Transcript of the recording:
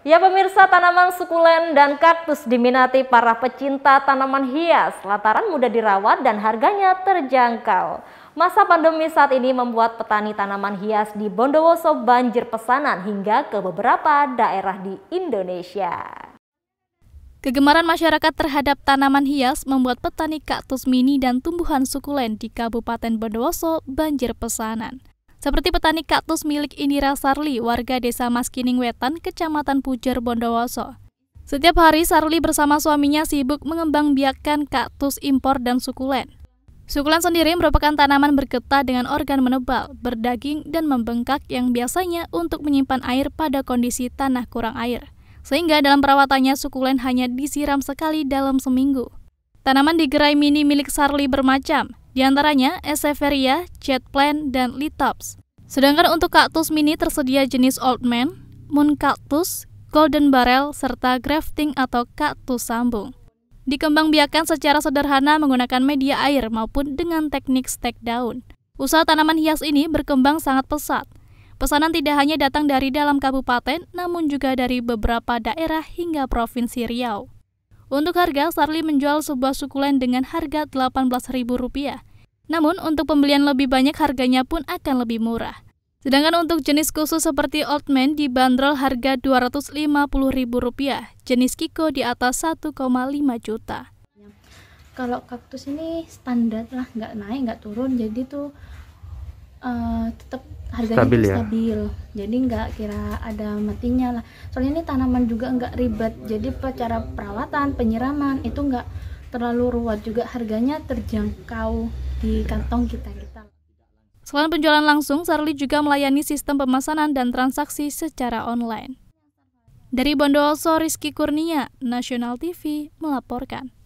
Ya pemirsa, tanaman sukulen dan kaktus diminati para pecinta tanaman hias lantaran mudah dirawat dan harganya terjangkau. Masa pandemi saat ini membuat petani tanaman hias di Bondowoso banjir pesanan hingga ke beberapa daerah di Indonesia. Kegemaran masyarakat terhadap tanaman hias membuat petani kaktus mini dan tumbuhan sukulen di Kabupaten Bondowoso banjir pesanan. Seperti petani kaktus milik Indira Sarli, warga desa Maskining Wetan, Kecamatan Pujar Bondowoso. Setiap hari Sarli bersama suaminya sibuk mengembang biakan kaktus impor dan sukulen. Sukulen sendiri merupakan tanaman bergetah dengan organ menebal, berdaging, dan membengkak yang biasanya untuk menyimpan air pada kondisi tanah kurang air. Sehingga dalam perawatannya sukulen hanya disiram sekali dalam seminggu. Tanaman di gerai mini milik Sarli bermacam, diantaranya Echeveria, Jet Plant, dan Litops. Sedangkan untuk kaktus mini tersedia jenis Old Man, Moon Cactus, Golden Barrel, serta grafting atau kaktus sambung. Dikembangbiakan secara sederhana menggunakan media air maupun dengan teknik stek daun. Usaha tanaman hias ini berkembang sangat pesat, Pesanan tidak hanya datang dari dalam kabupaten, namun juga dari beberapa daerah hingga Provinsi Riau. Untuk harga, Sarli menjual sebuah sukulen dengan harga Rp18.000. Namun, untuk pembelian lebih banyak harganya pun akan lebih murah. Sedangkan untuk jenis khusus seperti Old Man dibanderol harga Rp250.000, jenis Kiko di atas 1,5 juta. Kalau kaktus ini standar lah, nggak naik, nggak turun, jadi tuh uh, eh, tetap harganya stabil, ya? stabil. jadi nggak kira ada matinya lah soalnya ini tanaman juga nggak ribet jadi cara perawatan penyiraman itu nggak terlalu ruwet juga harganya terjangkau di iya. kantong kita kita selain penjualan langsung Sarli juga melayani sistem pemesanan dan transaksi secara online dari Bondowoso Rizky Kurnia Nasional TV melaporkan